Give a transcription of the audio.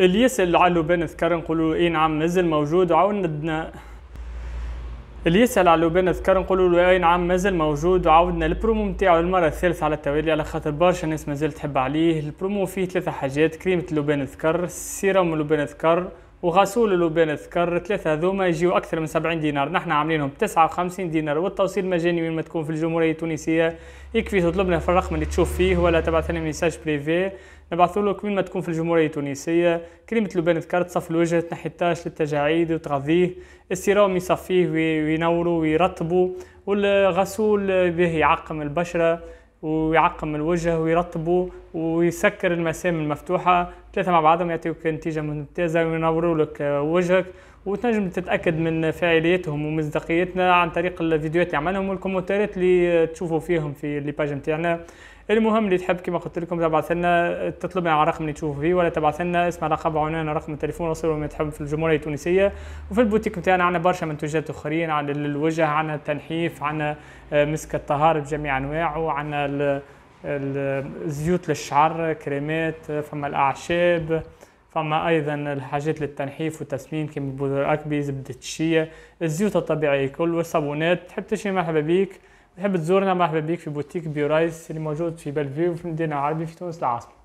يسأل على لوبان ذكر نقولوا اي نعم مازال موجود وعاودنا اللي يسأل على لوبان ذكر نقولوا له اي نعم مازال موجود وعاودنا البرومو نتاعو المره الثالثه على التوالي على خاطر برشا ناس مازال تحب عليه البرومو فيه ثلاثه حاجات كريمه لوبان ذكر سيروم لوبان ذكر وغسول الوبان الذكر ثلاثة هذوما يجيو اكثر من 70 دينار نحن عاملينهم ب 59 دينار والتوصيل مجاني وين ما تكون في الجمهوريه التونسيه يكفي تطلبنا في الرقم اللي تشوف فيه ولا تبعث لنا ميساج بريفي نبعثوا لك وين ما تكون في الجمهوريه التونسيه كريمه لوبين اذكر تصف الوجه تنحي التاش للتجاعيد وتغذيه السيروم يصفيه وينوروا ويرطبوا والغسول به يعقم البشره ويعقم الوجه ويرطبه ويسكر المسام المفتوحة ثلاثة مع بعضهم يعطيوك نتيجة ممتازة وينوروا لك وجهك وتنجم تتاكد من فاعليتهم ومصداقيتنا عن طريق الفيديوهات اللي عملهم والكومنتات اللي تشوفوا فيهم في لي باج نتاعنا المهم اللي تحب كما قلت لكم تبعث لنا تطلب على الرقم اللي تشوفوا فيه ولا تبعث لنا اسم لقب عنوان رقم التليفون وصلوا ما تحب في الجمهوريه التونسيه وفي البوتيك نتاعنا عندنا برشا منتوجات اخرين عن الوجه عندنا التنحيف عندنا آه، مسك الطهارة بجميع انواعه عندنا الزيوت للشعر كريمات آه، فما الاعشاب فما ايضا الحاجات للتنحيف والتسمين كيما البودر اكبي زبده الشيا الزيوت الطبيعيه الكل والصابونات تحب تشري مرحبا بيك تحب تزورنا مرحبا بيك في بوتيك بيورايس اللي موجود في بلفيو في المدينه العربيه في تونس العاصمه